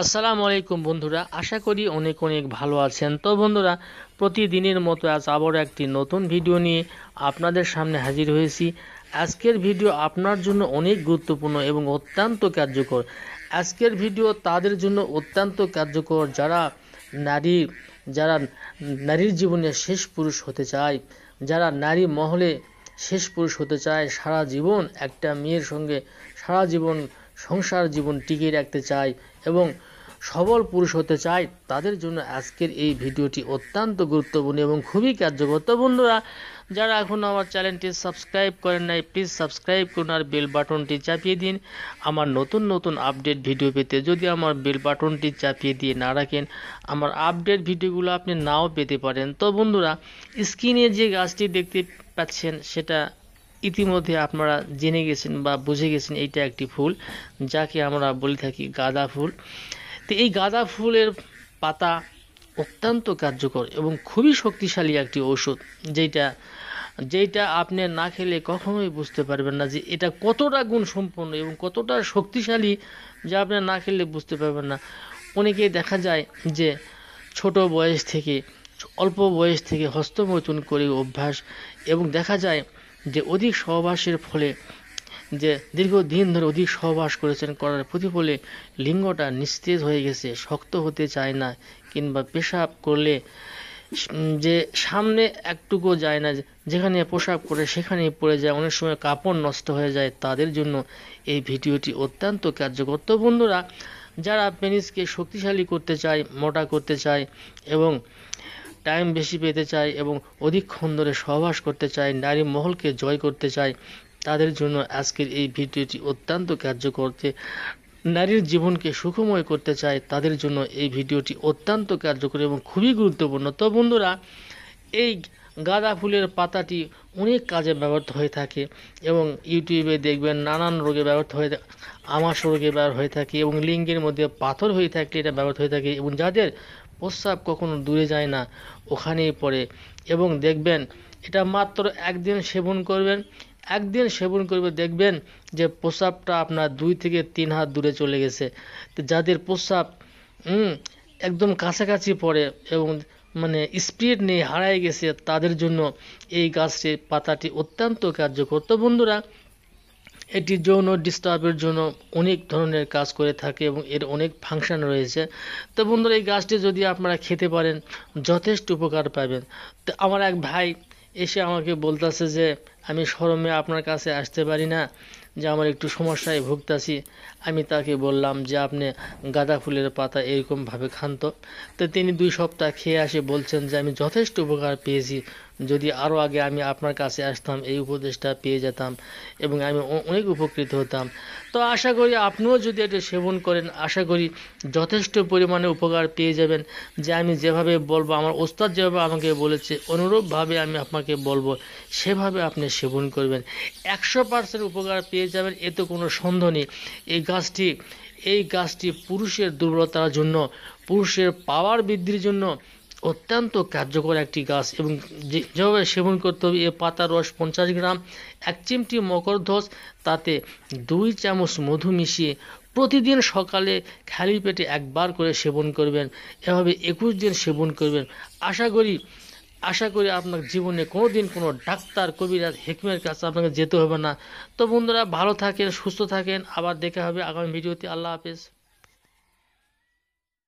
আসসালামু আলাইকুম বন্ধুরা আশা করি অনেক অনেক ভালো আছেন তো বন্ধুরা প্রতিদিনের মতো আজ আবার একটি নতুন ভিডিও নিয়ে আপনাদের সামনে হাজির হয়েছি আজকের ভিডিও আপনার জন্য অনেক গুরুত্বপূর্ণ এবং অত্যন্ত কার্যকর আজকের ভিডিও তাদের জন্য অত্যন্ত কার্যকর যারা নারী যারা নারীর জীবনে শেষ পুরুষ হতে চায় যারা নারী মহলে শেষ পুরুষ হতে চায় সারা জীবন একটা মেয়ের সঙ্গে সারা জীবন সংসার জীবন টিকিয়ে রাখতে চায় এবং সবল পুরুষ হতে চায় তাদের জন্য আজকের এই ভিডিওটি অত্যন্ত গুরুত্বপূর্ণ এবং খুবই কার্যকর তো বন্ধুরা যারা এখন আমার চ্যানেলটি সাবস্ক্রাইব করেন নাই প্লিজ সাবস্ক্রাইব করুন আর বেল বাটনটি চাপিয়ে দিন আমার নতুন নতুন আপডেট ভিডিও পেতে যদি আমার বেল বাটনটি চাপিয়ে দিয়ে না রাখেন আমার আপডেট ভিডিওগুলো আপনি নাও পেতে পারেন তো বন্ধুরা স্ক্রিনে যে গাছটি দেখতে পাচ্ছেন সেটা ইতিমধ্যে আপনারা জেনে গেছেন বা বুঝে গেছেন এইটা একটি ফুল যাকে আমরা বলে থাকি গাঁদা ফুল তো এই গাঁদা ফুলের পাতা অত্যন্ত কার্যকর এবং খুবই শক্তিশালী একটি ঔষধ যেটা যেটা আপনি না খেলে কখনোই বুঝতে পারবেন না যে এটা কতটা গুণ সম্পন্ন এবং কতটা শক্তিশালী যা আপনি না খেলে বুঝতে পারবেন না অনেকেই দেখা যায় যে ছোট বয়স থেকে অল্প বয়স থেকে হস্তমৈথুন করে অভ্যাস এবং দেখা যায় যে অধিক সহবাসের ফলে যে দীর্ঘদিন ধরে অধিক সহবাস করেছেন করার প্রতিফলে লিঙ্গটা নিস্তেজ হয়ে গেছে শক্ত হতে চায় না কিংবা পেশাব করলে যে সামনে একটুকু যায় না যেখানে পোশাক করে সেখানেই পড়ে যায় অনেক সময় কাপড় নষ্ট হয়ে যায় তাদের জন্য এই ভিডিওটি অত্যন্ত কার্যকর তো বন্ধুরা যারা পেনিসকে শক্তিশালী করতে চায় মোটা করতে চায় এবং টাইম বেশি পেতে চায় এবং অধিকক্ষণ ধরে সহবাস করতে চায় নারী মহলকে জয় করতে চায় তাদের জন্য আজকের এই ভিডিওটি অত্যন্ত কার্যকরতে নারীর জীবনকে সুখময় করতে চায় তাদের জন্য এই ভিডিওটি অত্যন্ত কার্যকরী এবং খুবই গুরুত্বপূর্ণ তো বন্ধুরা এই গাঁদা ফুলের পাতাটি অনেক কাজে ব্যবহৃত হয়ে থাকে এবং ইউটিউবে দেখবেন নানান রোগে ব্যবহৃত হয়ে আমাস রোগে ব্যবহার হয়ে থাকে এবং লিঙ্গের মধ্যে পাথর হয়ে থাকলে এটা ব্যবহৃত হয়ে থাকে এবং যাদের প্রস্রাব কখনো দূরে যায় না ওখানেই পড়ে এবং দেখবেন এটা মাত্র একদিন সেবন করবেন একদিন সেবন করবে দেখবেন যে প্রস্রাবটা আপনার দুই থেকে তিন হাত দূরে চলে গেছে যাদের প্রস্রাব একদম কাছাকাছি পড়ে এবং মানে স্পিড নেই হারায় গেছে তাদের জন্য এই গাছটির পাতাটি অত্যন্ত কার্যকর তো বন্ধুরা এটি যৌন ডিস্টার্বের জন্য অনেক ধরনের কাজ করে থাকে এবং এর অনেক ফাংশন রয়েছে তো বন্ধুরা এই গাছটি যদি আপনারা খেতে পারেন যথেষ্ট উপকার পাবেন তো আমার এক ভাই এসে আমাকে বলতেছে যে আমি শরমে আপনার কাছে আসতে পারি না যে আমার একটু সমস্যায় ভুগতাছি আমি তাকে বললাম যে আপনি গাঁদা ফুলের পাতা এরকমভাবে খান তো তিনি দুই সপ্তাহ খেয়ে আসে বলছেন যে আমি যথেষ্ট উপকার পেয়েছি যদি আরও আগে আমি আপনার কাছে আসতাম এই উপদেশটা পেয়ে যেতাম এবং আমি অনেক উপকৃত হতাম তো আশা করি আপনিও যদি এটা সেবন করেন আশা করি যথেষ্ট পরিমাণে উপকার পেয়ে যাবেন যে আমি যেভাবে বলবো আমার ওস্তাদ যেভাবে আমাকে বলেছে অনুরূপভাবে আমি আপনাকে বলবো সেভাবে আপনি সেবন করবেন একশো পার্সেন্ট উপকার পেয়ে পেয়ে যাবেন এতে কোনো সন্দেহ নেই এই গাছটি এই গাছটি পুরুষের দুর্বলতার জন্য পুরুষের পাওয়ার বৃদ্ধির জন্য অত্যন্ত কার্যকর একটি গাছ এবং যেভাবে সেবন করতে হবে এ পাতার রস পঞ্চাশ গ্রাম এক চিমটি ধস তাতে দুই চামচ মধু মিশিয়ে প্রতিদিন সকালে খালি পেটে একবার করে সেবন করবেন এভাবে একুশ দিন সেবন করবেন আশা করি আশা করি আপনার জীবনে কোনো দিন কোনো ডাক্তার কবিরাজ হেকমের কাছে আপনাকে যেতে হবে না তো বন্ধুরা ভালো থাকেন সুস্থ থাকেন আবার দেখা হবে আগামী ভিডিওতে আল্লাহ হাফেজ